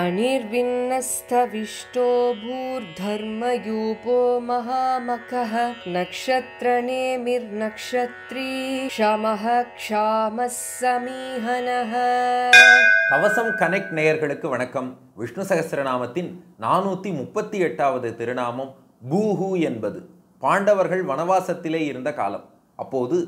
अनिर्विन्नस्थविष्टो भूर्धर्मयूपो महामखः नक्षत्रनेमिर्नक्षत्री क्षमः क्षामः समीहनः கவசம் கனெக்ட் நேயர்களுக்கு வணக்கம் விஷ்ணு சகசிரநாமத்தின் நானூற்றி முப்பத்தி எட்டாவது திருநாமம் பூஹு என்பது பாண்டவர்கள் வனவாசத்திலே இருந்த காலம் அப்போது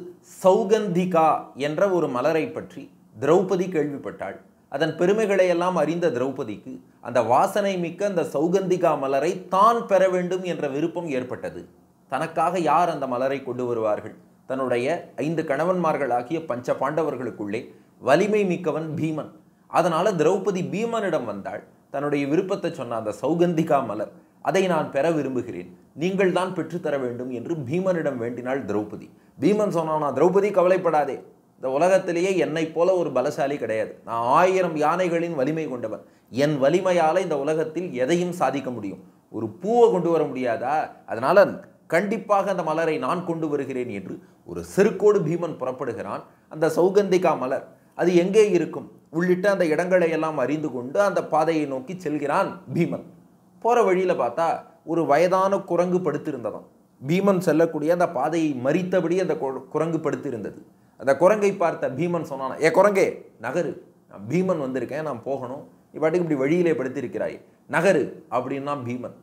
சௌகந்திகா என்ற ஒரு மலரை பற்றி திரௌபதி கேள்விப்பட்டாள் அதன் பெருமைகளை எல்லாம் அறிந்த திரௌபதிக்கு அந்த வாசனை மிக்க அந்த சௌகந்திகா மலரை தான் பெற வேண்டும் என்ற விருப்பம் ஏற்பட்டது தனக்காக யார் அந்த மலரை கொண்டு வருவார்கள் தன்னுடைய ஐந்து கணவன்மார்களாகிய பஞ்ச பாண்டவர்களுக்குள்ளே வலிமை மிக்கவன் பீமன் அதனால் திரௌபதி பீமனிடம் வந்தாள் தன்னுடைய விருப்பத்தை சொன்ன அந்த சௌகந்திகா மலர் அதை நான் பெற விரும்புகிறேன் நீங்கள் தான் பெற்றுத்தர வேண்டும் என்று பீமனிடம் வேண்டினாள் திரௌபதி பீமன் சொன்னானா திரௌபதி கவலைப்படாதே இந்த உலகத்திலேயே என்னைப் போல ஒரு பலசாலி கிடையாது நான் ஆயிரம் யானைகளின் வலிமை கொண்டவன் என் வலிமையால் இந்த உலகத்தில் எதையும் சாதிக்க முடியும் ஒரு பூவை கொண்டு வர முடியாதா அதனால் கண்டிப்பாக அந்த மலரை நான் கொண்டு வருகிறேன் என்று ஒரு செருக்கோடு பீமன் புறப்படுகிறான் அந்த சௌகந்திகா மலர் அது எங்கே இருக்கும் உள்ளிட்ட அந்த இடங்களை எல்லாம் அறிந்து கொண்டு அந்த பாதையை நோக்கி செல்கிறான் பீமன் போகிற வழியில் பார்த்தா ஒரு வயதான குரங்கு படுத்திருந்ததும் பீமன் செல்லக்கூடிய அந்த பாதையை மறித்தபடி அந்த குரங்கு படுத்திருந்தது அந்த குரங்கை பார்த்த பீமன் சொன்னான் ஏ குரங்கே நகரு நான் பீமன் வந்திருக்கேன் நான் போகணும் இப்பாட்டுக்கு இப்படி வழியிலே படுத்திருக்கிறாய் நகரு அப்படின்னா பீமன்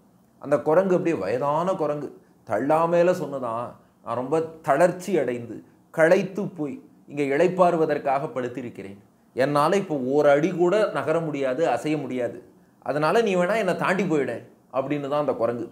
அந்த குரங்கு அப்படியே வயதான குரங்கு தள்ளாமேல சொன்னதான் நான் ரொம்ப தளர்ச்சி அடைந்து களைத்து போய் இங்கே இழைப்பாறுவதற்காக படுத்திருக்கிறேன் என்னால் இப்போ ஒரு அடி கூட நகர முடியாது அசைய முடியாது அதனால் நீ வேணால் என்னை தாண்டி போயிட அப்படின்னு தான் அந்த குரங்கு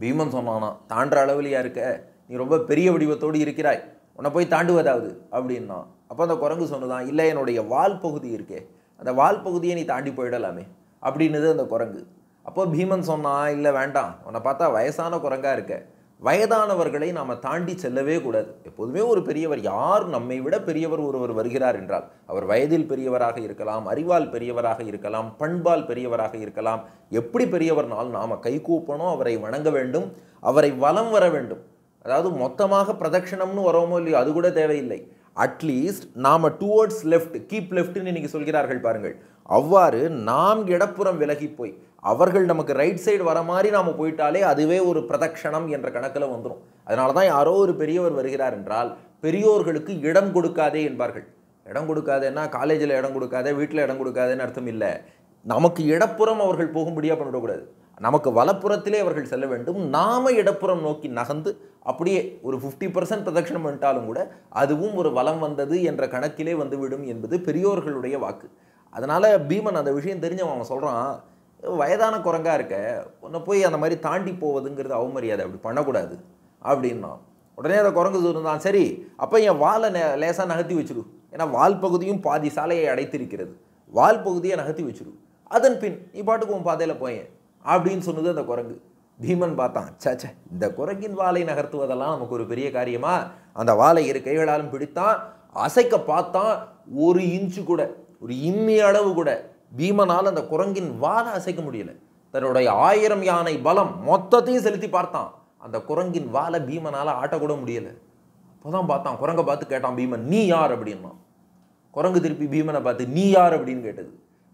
பீமன் சொன்னானா தாண்டுற அளவில் இருக்க நீ ரொம்ப பெரிய வடிவத்தோடு இருக்கிறாய் உன்னை போய் தாண்டுவதாவது அப்படின்னா அப்போ அந்த குரங்கு சொன்னதான் இல்லை என்னுடைய வால் பகுதி இருக்கே அந்த வால் பகுதியை நீ தாண்டி போயிடலாமே அப்படின்னுது அந்த குரங்கு அப்போ பீமன் சொன்னான் இல்லை வேண்டாம் உன்னை பார்த்தா வயசான குரங்காக இருக்க வயதானவர்களை நாம் தாண்டி செல்லவே கூடாது எப்போதுமே ஒரு பெரியவர் யார் நம்மை விட பெரியவர் ஒருவர் வருகிறார் என்றால் அவர் வயதில் பெரியவராக இருக்கலாம் அறிவால் பெரியவராக இருக்கலாம் பண்பால் பெரியவராக இருக்கலாம் எப்படி பெரியவர்னால் நாம் கைகூப்பணும் அவரை வணங்க வேண்டும் அவரை வலம் வர வேண்டும் அதாவது மொத்தமாக பிரதட்சணம்னு வரோமோ இல்லையோ அது கூட தேவையில்லை அட்லீஸ்ட் நாம் டுவர்ட்ஸ் லெஃப்ட் கீப் லெஃப்ட்ன்னு இன்றைக்கி சொல்கிறார்கள் பாருங்கள் அவ்வாறு நாம் இடப்புறம் விலகி போய் அவர்கள் நமக்கு ரைட் சைடு வர மாதிரி நாம் போயிட்டாலே அதுவே ஒரு பிரதட்சணம் என்ற கணக்கில் வந்துடும் அதனால தான் யாரோ ஒரு பெரியவர் வருகிறார் என்றால் பெரியோர்களுக்கு இடம் கொடுக்காதே என்பார்கள் இடம் கொடுக்காதேன்னா காலேஜில் இடம் கொடுக்காதே வீட்டில் இடம் கொடுக்காதேன்னு அர்த்தம் இல்லை நமக்கு இடப்புறம் அவர்கள் போகும்படியாக பண்ணிவிடக்கூடாது நமக்கு வலப்புறத்திலே அவர்கள் செல்ல வேண்டும் நாம இடப்புறம் நோக்கி நகர்ந்து அப்படியே ஒரு ஃபிஃப்டி பர்சன்ட் பிரதட்சிணம் வந்துட்டாலும் கூட அதுவும் ஒரு வலம் வந்தது என்ற கணக்கிலே வந்துவிடும் என்பது பெரியோர்களுடைய வாக்கு அதனால் பீமன் அந்த விஷயம் தெரிஞ்சவன் அவன் சொல்கிறான் வயதான குரங்காக இருக்க உன்னை போய் அந்த மாதிரி தாண்டி போவதுங்கிறது அவமரியாதை அப்படி பண்ணக்கூடாது அப்படின்னா உடனே அதை குரங்கு சொல்லியிருந்தான் சரி அப்போ என் வாலை நே லேசாக நகர்த்தி வச்சுடு ஏன்னா வால் பகுதியும் பாதி சாலையை அடைத்திருக்கிறது வால் பகுதியை நகர்த்தி வச்சுடு அதன் பின் நீ பாட்டுக்கு உன் பாதையில் போயேன் அப்படின்னு சொன்னது அந்த குரங்கு பீமன் பார்த்தான் சச்சே இந்த குரங்கின் வாளை நகர்த்துவதெல்லாம் நமக்கு ஒரு பெரிய காரியமா அந்த வாளை இரு கைகளாலும் பிடித்தான் அசைக்க பார்த்தான் ஒரு இன்ச்சு கூட ஒரு இம்மி அளவு கூட பீமனால் அந்த குரங்கின் வாலை அசைக்க முடியல தன்னுடைய ஆயிரம் யானை பலம் மொத்தத்தையும் செலுத்தி பார்த்தான் அந்த குரங்கின் வாலை பீமனால் ஆட்டக்கூட முடியலை அப்போதான் பார்த்தான் குரங்கை பார்த்து கேட்டான் பீமன் நீ யார் அப்படின்னா குரங்கு திருப்பி பீமனை பார்த்து நீ யார் அப்படின்னு கேட்டது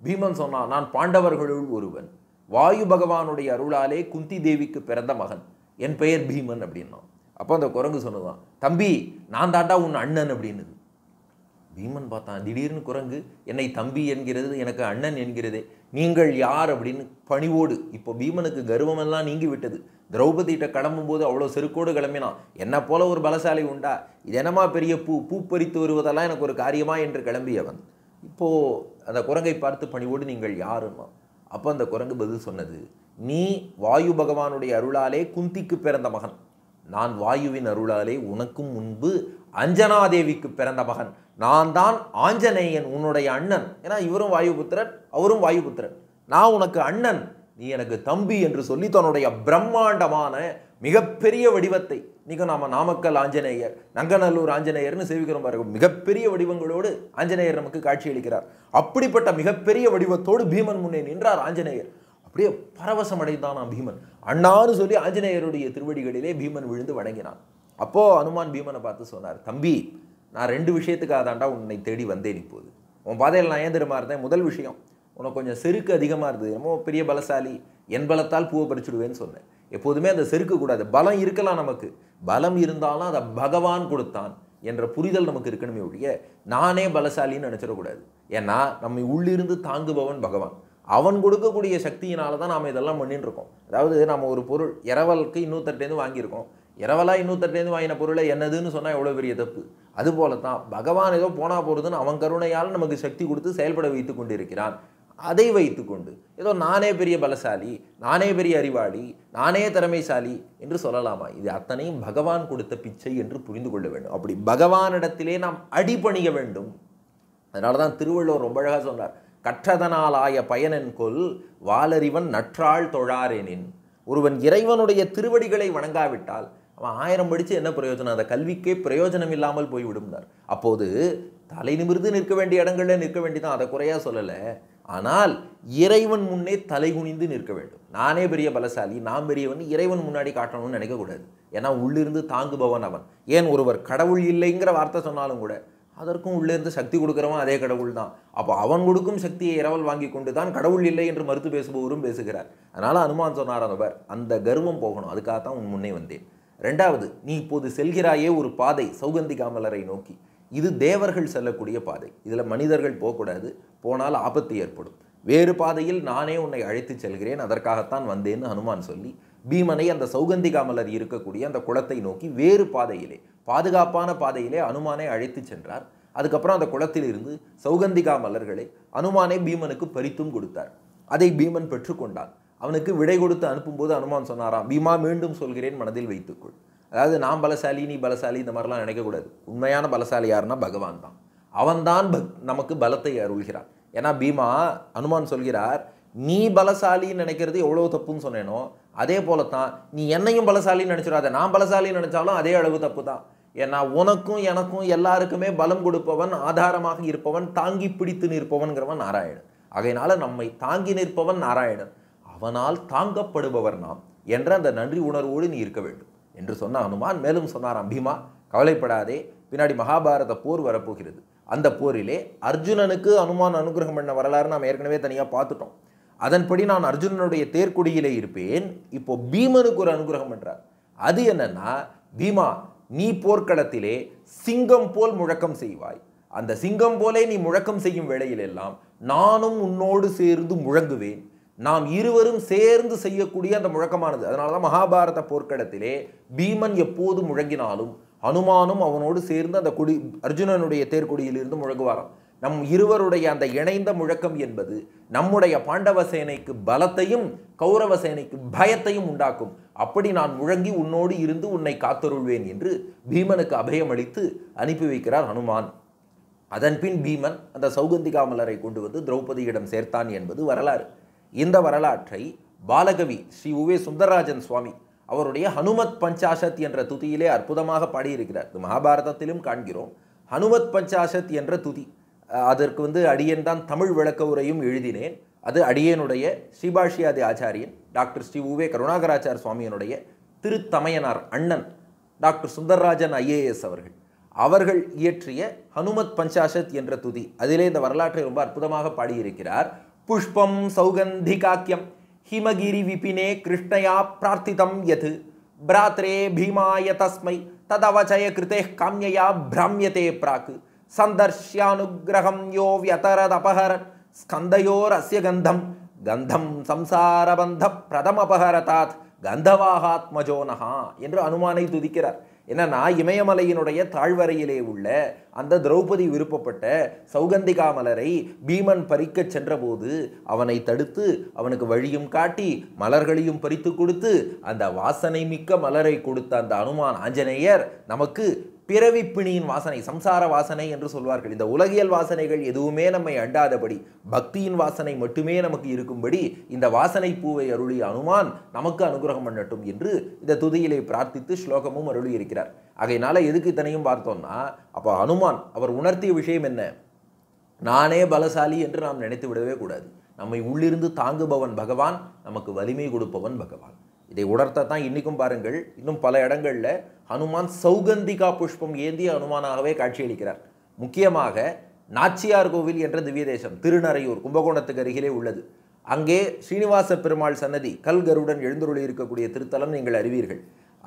பீமன் சொன்னான் நான் பாண்டவர்களுள் ஒருவன் வாயு பகவானுடைய அருளாலே குந்தி தேவிக்கு பிறந்த மகன் என் பெயர் பீமன் அப்படின்னா அப்போ அந்த குரங்கு சொன்னதான் தம்பி நான் தாண்டா உன் அண்ணன் அப்படின்னுது பீமன் பார்த்தான் திடீர்னு குரங்கு என்னை தம்பி என்கிறது எனக்கு அண்ணன் என்கிறதே நீங்கள் யார் அப்படின்னு பணிவோடு இப்போ பீமனுக்கு கர்வமெல்லாம் நீங்கி விட்டது கிளம்பும் கிளம்பும்போது அவ்வளோ செருக்கோடு கிளம்பினான் என்னை போல ஒரு பலசாலை உண்டா இது என்னமா பெரிய பூ பூ பறித்து வருவதெல்லாம் எனக்கு ஒரு காரியமா என்று கிளம்பியவன் இப்போது அந்த குரங்கை பார்த்து பணிவோடு நீங்கள் யாருன்னா அப்போ அந்த குரங்கு பதில் சொன்னது நீ வாயு பகவானுடைய அருளாலே குந்திக்கு பிறந்த மகன் நான் வாயுவின் அருளாலே உனக்கும் முன்பு அஞ்சனாதேவிக்கு பிறந்த மகன் நான் தான் ஆஞ்சநேயன் உன்னுடைய அண்ணன் ஏன்னா இவரும் வாயுபுத்திரன் அவரும் வாயுபுத்திரன் நான் உனக்கு அண்ணன் நீ எனக்கு தம்பி என்று சொல்லி தன்னுடைய பிரம்மாண்டமான மிகப்பெரிய வடிவத்தை இன்றைக்கும் நாம் நாமக்கல் ஆஞ்சநேயர் நங்கநல்லூர் ஆஞ்சநேயர்னு சேவிக்கிறோம் பாருங்கள் மிகப்பெரிய வடிவங்களோடு ஆஞ்சநேயர் நமக்கு காட்சியளிக்கிறார் அப்படிப்பட்ட மிகப்பெரிய வடிவத்தோடு பீமன் முன்னே நின்றார் ஆஞ்சநேயர் அப்படியே பரவசம் அடைந்தானா பீமன் அண்ணான்னு சொல்லி ஆஞ்சநேயருடைய திருவடிகளிலே பீமன் விழுந்து வணங்கினான் அப்போது அனுமான் பீமனை பார்த்து சொன்னார் தம்பி நான் ரெண்டு விஷயத்துக்காக தாண்டா உன்னை தேடி வந்தேன் இப்போது உன் பாதையில் நான் ஏன் இருந்தேன் முதல் விஷயம் உனக்கு கொஞ்சம் செருக்கு அதிகமாக இருந்தது என்னமோ பெரிய பலசாலி என் பலத்தால் பூவை பறிச்சுடுவேன்னு சொன்னேன் எப்போதுமே அதை செருக்கக்கூடாது பலம் இருக்கலாம் நமக்கு பலம் இருந்தாலும் அதை பகவான் கொடுத்தான் என்ற புரிதல் நமக்கு இருக்கணுமே ஒழிய நானே பலசாலின்னு நினச்சிடக்கூடாது ஏன்னா நம்மை உள்ளிருந்து தாங்குபவன் பகவான் அவன் கொடுக்கக்கூடிய சக்தியினால தான் நாம் இதெல்லாம் பண்ணின்னு இருக்கோம் அதாவது நம்ம ஒரு பொருள் இரவலுக்கு இன்னொருத்தட்டேருந்து வாங்கியிருக்கோம் இரவலாக இன்னொருத்தட்டேருந்து வாங்கின பொருளை என்னதுன்னு சொன்னால் எவ்வளோ பெரிய தப்பு அதுபோல தான் பகவான் ஏதோ போனால் போகிறதுன்னு அவன் கருணையால் நமக்கு சக்தி கொடுத்து செயல்பட வைத்து கொண்டிருக்கிறான் அதை வைத்துக்கொண்டு ஏதோ நானே பெரிய பலசாலி நானே பெரிய அறிவாளி நானே திறமைசாலி என்று சொல்லலாமா இது அத்தனையும் பகவான் கொடுத்த பிச்சை என்று புரிந்து கொள்ள வேண்டும் அப்படி பகவானிடத்திலே நாம் அடிபணிய வேண்டும் அதனால தான் திருவள்ளுவர் ரொம்ப அழகாக சொன்னார் கற்றதனாலாய கொல் வாலறிவன் நற்றாள் தொழாரேனின் ஒருவன் இறைவனுடைய திருவடிகளை வணங்காவிட்டால் அவன் ஆயிரம் படித்து என்ன பிரயோஜனம் அந்த கல்விக்கே பிரயோஜனம் இல்லாமல் போய்விடும் அப்போது தலை நிமிர்ந்து நிற்க வேண்டிய இடங்களில் நிற்க வேண்டிதான் அதை குறையாக சொல்லலை ஆனால் இறைவன் முன்னே தலை குனிந்து நிற்க வேண்டும் நானே பெரிய பலசாலி நான் பெரியவன் இறைவன் முன்னாடி காட்டணும்னு நினைக்கக்கூடாது ஏன்னா உள்ளிருந்து தாங்குபவன் அவன் ஏன் ஒருவர் கடவுள் இல்லைங்கிற வார்த்தை சொன்னாலும் கூட அதற்கும் உள்ளேருந்து சக்தி கொடுக்குறவன் அதே கடவுள் தான் அப்போ அவன் கொடுக்கும் சக்தியை இரவல் வாங்கி கொண்டு தான் கடவுள் இல்லை என்று மறுத்து பேசுபவரும் பேசுகிறார் அதனால் அனுமான் சொன்னார் அவர் அந்த கர்வம் போகணும் அதுக்காக தான் உன் முன்னே வந்தேன் ரெண்டாவது நீ இப்போது செல்கிறாயே ஒரு பாதை சௌகந்தி காமலரை நோக்கி இது தேவர்கள் செல்லக்கூடிய பாதை இதில் மனிதர்கள் போகக்கூடாது போனால் ஆபத்து ஏற்படும் வேறு பாதையில் நானே உன்னை அழைத்து செல்கிறேன் அதற்காகத்தான் வந்தேன்னு ஹனுமான் சொல்லி பீமனை அந்த சௌகந்திகா மலர் இருக்கக்கூடிய அந்த குளத்தை நோக்கி வேறு பாதையிலே பாதுகாப்பான பாதையிலே அனுமானை அழைத்து சென்றார் அதுக்கப்புறம் அந்த குளத்திலிருந்து சௌகந்திகா மலர்களை அனுமானை பீமனுக்கு பறித்தும் கொடுத்தார் அதை பீமன் பெற்றுக்கொண்டான் அவனுக்கு விடை கொடுத்து அனுப்பும்போது அனுமான் சொன்னாராம் பீமா மீண்டும் சொல்கிறேன் மனதில் வைத்துக்கொள் அதாவது நான் பலசாலி நீ பலசாலி இந்த மாதிரிலாம் நினைக்கக்கூடாது உண்மையான பலசாலி யாருன்னா பகவான் தான் அவன்தான் பக் நமக்கு பலத்தை அருள்கிறார் ஏன்னா பீமா அனுமான் சொல்கிறார் நீ பலசாலின்னு நினைக்கிறது எவ்வளோ தப்புன்னு சொன்னேனோ அதே போல தான் நீ என்னையும் பலசாலின்னு நினச்சிடாத நான் பலசாலின்னு நினச்சாலும் அதே அளவு தப்பு தான் ஏன்னா உனக்கும் எனக்கும் எல்லாருக்குமே பலம் கொடுப்பவன் ஆதாரமாக இருப்பவன் தாங்கி பிடித்து நிற்பவன்கிறவன் நாராயணன் ஆகையினால நம்மை தாங்கி நிற்பவன் நாராயணன் அவனால் தாங்கப்படுபவர் நாம் என்ற அந்த நன்றி உணர்வோடு நீ இருக்க வேண்டும் என்று சொன்ன அனுமான் மேலும் சொன்னாராம் பீமா கவலைப்படாதே பின்னாடி மகாபாரத போர் வரப்போகிறது அந்த போரிலே அர்ஜுனனுக்கு அனுமான் அனுகிரகம் பண்ண வரலாறு நாம் ஏற்கனவே தனியாக பார்த்துட்டோம் அதன்படி நான் அர்ஜுனனுடைய தேர்க்குடியிலே இருப்பேன் இப்போ பீமனுக்கு ஒரு அனுகிரகம் பண்ணுறார் அது என்னன்னா பீமா நீ போர்க்களத்திலே சிங்கம் போல் முழக்கம் செய்வாய் அந்த சிங்கம் போலே நீ முழக்கம் செய்யும் வேளையிலெல்லாம் நானும் உன்னோடு சேர்ந்து முழங்குவேன் நாம் இருவரும் சேர்ந்து செய்யக்கூடிய அந்த முழக்கமானது அதனால தான் மகாபாரத போர்க்கடத்திலே பீமன் எப்போது முழங்கினாலும் அனுமானும் அவனோடு சேர்ந்து அந்த குடி அர்ஜுனனுடைய தேர்க்குடியிலிருந்து முழங்குவாராம் நம் இருவருடைய அந்த இணைந்த முழக்கம் என்பது நம்முடைய பாண்டவ சேனைக்கு பலத்தையும் கௌரவ சேனைக்கு பயத்தையும் உண்டாக்கும் அப்படி நான் முழங்கி உன்னோடு இருந்து உன்னை காத்தருள்வேன் என்று பீமனுக்கு அபயம் அளித்து அனுப்பி வைக்கிறார் அனுமான் அதன்பின் பீமன் அந்த சௌகந்திகாமலரை கொண்டு வந்து திரௌபதியிடம் சேர்த்தான் என்பது வரலாறு இந்த வரலாற்றை பாலகவி ஸ்ரீ உவே சுந்தரராஜன் சுவாமி அவருடைய ஹனுமத் பஞ்சாசத் என்ற துதியிலே அற்புதமாக பாடியிருக்கிறார் இது மகாபாரதத்திலும் காண்கிறோம் ஹனுமத் பஞ்சாசத் என்ற துதி அதற்கு வந்து அடியன் தான் தமிழ் விளக்க உரையும் எழுதினேன் அது அடியனுடைய ஸ்ரீபாஷியாதி ஆச்சாரியன் டாக்டர் ஸ்ரீ உவே கருணாகராச்சார் சுவாமியனுடைய திருத்தமையனார் அண்ணன் டாக்டர் சுந்தரராஜன் ஐஏஎஸ் அவர்கள் அவர்கள் இயற்றிய ஹனுமத் பஞ்சாசத் என்ற துதி அதிலே இந்த வரலாற்றை ரொம்ப அற்புதமாக பாடியிருக்கிறார் புஷ்பம் சௌகந்திகாக்கியம் ஹிமகிரி விபினே கிருஷ்ணயா பிரார்த்திதம் யத் பிராத்ரே பீமாய தஸ்மை ததவச்சய கிருத்தே காமியையா பிராமியதே பிராக்கு சந்தர்ஷ்யானுகிரகம் யோ வியதரதபஹரன் ஸ்கந்தயோர் அஸ்ய கந்தம் கந்தம் சம்சாரபந்த பிரதமபஹரதாத் கந்தவாகாத்மஜோனஹா என்று அனுமானை துதிக்கிறார் என்னன்னா இமயமலையினுடைய தாழ்வரையிலே உள்ள அந்த திரௌபதி விருப்பப்பட்ட சௌகந்திகா மலரை பீமன் பறிக்க சென்றபோது அவனை தடுத்து அவனுக்கு வழியும் காட்டி மலர்களையும் பறித்து கொடுத்து அந்த வாசனை மிக்க மலரை கொடுத்த அந்த அனுமான் ஆஞ்சநேயர் நமக்கு பிறவி பிணியின் வாசனை சம்சார வாசனை என்று சொல்வார்கள் இந்த உலகியல் வாசனைகள் எதுவுமே நம்மை அண்டாதபடி பக்தியின் வாசனை மட்டுமே நமக்கு இருக்கும்படி இந்த வாசனை பூவை அருளி அனுமான் நமக்கு அனுகிரகம் பண்ணட்டும் என்று இந்த துதியிலே பிரார்த்தித்து ஸ்லோகமும் அருளி இருக்கிறார் ஆகையினால எதுக்கு இத்தனையும் பார்த்தோம்னா அப்போ அனுமான் அவர் உணர்த்திய விஷயம் என்ன நானே பலசாலி என்று நாம் நினைத்து விடவே கூடாது நம்மை உள்ளிருந்து தாங்குபவன் பகவான் நமக்கு வலிமை கொடுப்பவன் பகவான் இதை உணர்த்த தான் இன்றைக்கும் பாருங்கள் இன்னும் பல இடங்களில் ஹனுமான் சௌகந்திகா புஷ்பம் ஏந்திய ஹனுமானாகவே காட்சியளிக்கிறார் முக்கியமாக நாச்சியார் கோவில் என்ற திவ்ய தேசம் திருநறையூர் கும்பகோணத்துக்கு அருகிலே உள்ளது அங்கே ஸ்ரீனிவாச பெருமாள் சன்னதி கல்கருடன் எழுந்தருளி இருக்கக்கூடிய திருத்தலம் நீங்கள் அறிவீர்கள்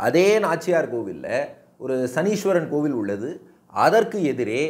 அதே நாச்சியார் கோவிலில் ஒரு சனீஸ்வரன் கோவில் உள்ளது அதற்கு எதிரே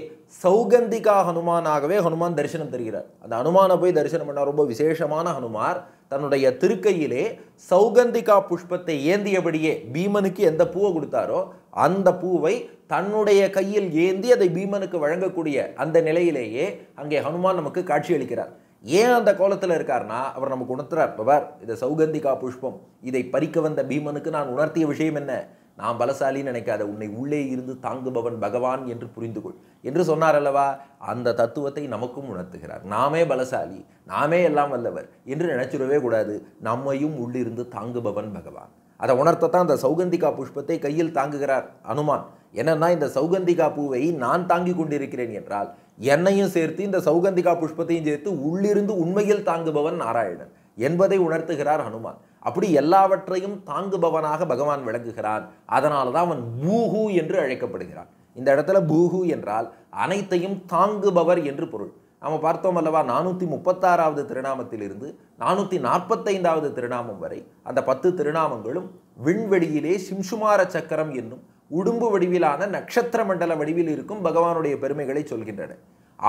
சௌகந்திகா ஹனுமானாகவே ஹனுமான் தரிசனம் தருகிறார் அந்த ஹனுமானை போய் தரிசனம் பண்ணால் ரொம்ப விசேஷமான ஹனுமார் தன்னுடைய திருக்கையிலே சௌகந்திகா புஷ்பத்தை ஏந்தியபடியே பீமனுக்கு எந்த பூவை கொடுத்தாரோ அந்த பூவை தன்னுடைய கையில் ஏந்தி அதை பீமனுக்கு வழங்கக்கூடிய அந்த நிலையிலேயே அங்கே ஹனுமான் நமக்கு காட்சியளிக்கிறார் ஏன் அந்த கோலத்தில் இருக்கார்னா அவர் நமக்கு உணர்த்துறார் பவர் இதை சௌகந்திகா புஷ்பம் இதை பறிக்க வந்த பீமனுக்கு நான் உணர்த்திய விஷயம் என்ன நான் பலசாலின்னு நினைக்காத உன்னை உள்ளே இருந்து தாங்குபவன் பகவான் என்று புரிந்து கொள் என்று சொன்னார் அல்லவா அந்த தத்துவத்தை நமக்கும் உணர்த்துகிறார் நாமே பலசாலி நாமே எல்லாம் வல்லவர் என்று நினைச்சிடவே கூடாது நம்மையும் உள்ளிருந்து தாங்குபவன் பகவான் அதை உணர்த்தத்தான் அந்த சௌகந்திகா புஷ்பத்தை கையில் தாங்குகிறார் அனுமான் என்னன்னா இந்த சௌகந்திகா பூவை நான் தாங்கி கொண்டிருக்கிறேன் என்றால் என்னையும் சேர்த்து இந்த சௌகந்திகா புஷ்பத்தையும் சேர்த்து உள்ளிருந்து உண்மையில் தாங்குபவன் நாராயணன் என்பதை உணர்த்துகிறார் ஹனுமான் அப்படி எல்லாவற்றையும் தாங்குபவனாக பகவான் விளங்குகிறான் அதனால தான் அவன் பூஹு என்று அழைக்கப்படுகிறான் இந்த இடத்துல பூஹு என்றால் அனைத்தையும் தாங்குபவர் என்று பொருள் நாம் பார்த்தோம் அல்லவா நானூற்றி முப்பத்தாறாவது திருநாமத்திலிருந்து நானூற்றி நாற்பத்தைந்தாவது திருநாமம் வரை அந்த பத்து திருநாமங்களும் விண்வெளியிலே சிம்சுமார சக்கரம் என்னும் உடும்பு வடிவிலான நட்சத்திர மண்டல வடிவில் இருக்கும் பகவானுடைய பெருமைகளை சொல்கின்றன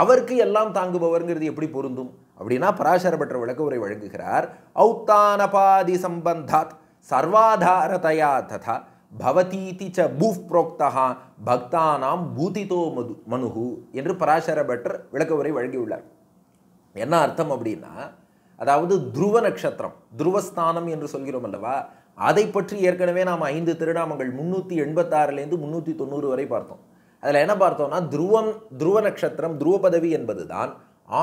அவருக்கு எல்லாம் தாங்குபவர்ங்கிறது எப்படி பொருந்தும் அப்படின்னா பராசர பெற்ற விளக்க உரை வழங்குகிறார் ஔத்தானபாதி சம்பந்தாத் சர்வாதாரதையா ததா பவதீதி ச பூஃப் புரோக்தகா பக்தானாம் பூதிதோ மது மனுகு என்று பராசர பட்டர் விளக்க உரை வழங்கியுள்ளார் என்ன அர்த்தம் அப்படின்னா அதாவது துருவ நட்சத்திரம் துருவஸ்தானம் என்று சொல்கிறோம் அல்லவா அதை பற்றி ஏற்கனவே நாம் ஐந்து திருநாமங்கள் முந்நூற்றி எண்பத்தாறுலேருந்து முந்நூற்றி தொண்ணூறு வரை பார்த்தோம் அதில் என்ன பார்த்தோம்னா துருவம் துருவ நட்சத்திரம் துருவ பதவி என்பது தான்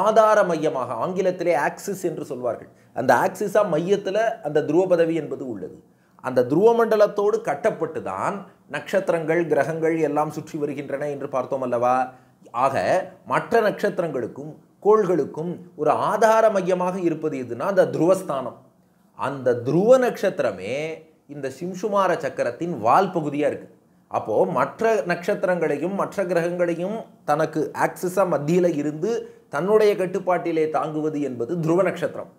ஆதார மையமாக ஆங்கிலத்திலே ஆக்சிஸ் என்று சொல்வார்கள் அந்த ஆக்சிஸாக மையத்தில் அந்த துருவ பதவி என்பது உள்ளது அந்த துருவ மண்டலத்தோடு கட்டப்பட்டு தான் நட்சத்திரங்கள் கிரகங்கள் எல்லாம் சுற்றி வருகின்றன என்று பார்த்தோம் அல்லவா ஆக மற்ற நட்சத்திரங்களுக்கும் கோள்களுக்கும் ஒரு ஆதார மையமாக இருப்பது எதுனா அந்த துருவஸ்தானம் அந்த துருவ நட்சத்திரமே இந்த சிம்சுமார சக்கரத்தின் வால் பகுதியாக இருக்குது அப்போது மற்ற நட்சத்திரங்களையும் மற்ற கிரகங்களையும் தனக்கு ஆக்சிஸாக மத்தியில் இருந்து தன்னுடைய கட்டுப்பாட்டிலே தாங்குவது என்பது துருவ நட்சத்திரம்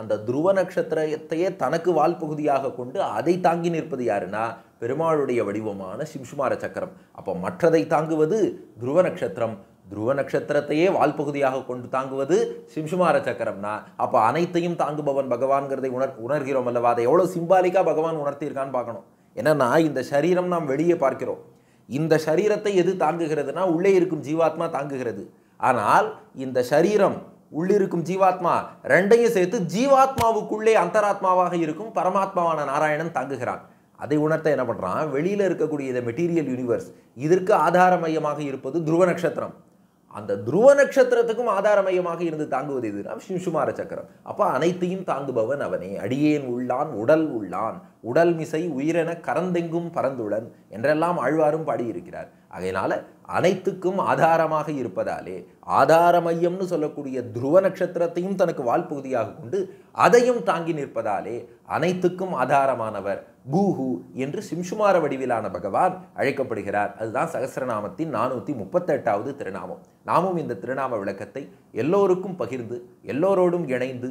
அந்த துருவ நட்சத்திரத்தையே தனக்கு வால் பகுதியாக கொண்டு அதை தாங்கி நிற்பது யாருன்னா பெருமாளுடைய வடிவமான சிம்சுமார சக்கரம் அப்போ மற்றதை தாங்குவது துருவ நட்சத்திரம் துருவ நட்சத்திரத்தையே வால்பகுதியாக கொண்டு தாங்குவது சிம்சுமார சக்கரம்னா அப்போ அனைத்தையும் தாங்குபவன் பகவான்கிறதை உணர் உணர்கிறோம் அல்லவா அதை எவ்வளோ சிம்பாலிக்காக பகவான் உணர்த்தியிருக்கான்னு பார்க்கணும் என்னென்னா இந்த சரீரம் நாம் வெளியே பார்க்கிறோம் இந்த சரீரத்தை எது தாங்குகிறதுனா உள்ளே இருக்கும் ஜீவாத்மா தாங்குகிறது ஆனால் இந்த சரீரம் உள்ளிருக்கும் ஜீவாத்மா ரெண்டையும் சேர்த்து ஜீவாத்மாவுக்குள்ளே அந்தராத்மாவாக இருக்கும் பரமாத்மாவான நாராயணன் தாங்குகிறான் அதை உணர்த்த என்ன பண்ணுறான் வெளியில் இருக்கக்கூடிய இந்த மெட்டீரியல் யூனிவர்ஸ் இதற்கு ஆதார மையமாக இருப்பது துருவ நட்சத்திரம் அந்த துருவ நட்சத்திரத்துக்கும் ஆதார மையமாக இருந்து தாங்குவது எதுனா சுமார சக்கரம் அப்போ அனைத்தையும் தாங்குபவன் அவனே அடியேன் உள்ளான் உடல் உள்ளான் உடல் மிசை உயிரென கரந்தெங்கும் பரந்துடன் என்றெல்லாம் ஆழ்வாரும் பாடியிருக்கிறார் அதனால் அனைத்துக்கும் ஆதாரமாக இருப்பதாலே ஆதார மையம்னு சொல்லக்கூடிய துருவ நட்சத்திரத்தையும் தனக்கு வால்பகுதியாக கொண்டு அதையும் தாங்கி நிற்பதாலே அனைத்துக்கும் ஆதாரமானவர் பூஹு என்று சிம்சுமார வடிவிலான பகவான் அழைக்கப்படுகிறார் அதுதான் சகசிரநாமத்தின் நானூற்றி முப்பத்தெட்டாவது திருநாமம் நாமும் இந்த திருநாம விளக்கத்தை எல்லோருக்கும் பகிர்ந்து எல்லோரோடும் இணைந்து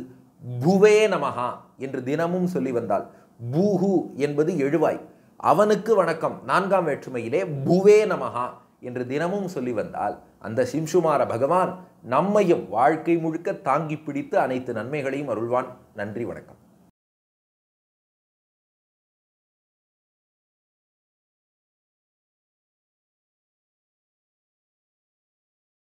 புவே நமகா என்று தினமும் சொல்லி வந்தால் பூஹு என்பது எழுவாய் அவனுக்கு வணக்கம் நான்காம் வேற்றுமையிலே புவே நமஹா என்று தினமும் சொல்லி வந்தால் அந்த சிம்சுமார பகவான் நம்மையும் வாழ்க்கை முழுக்க தாங்கி பிடித்து அனைத்து நன்மைகளையும் அருள்வான் நன்றி வணக்கம்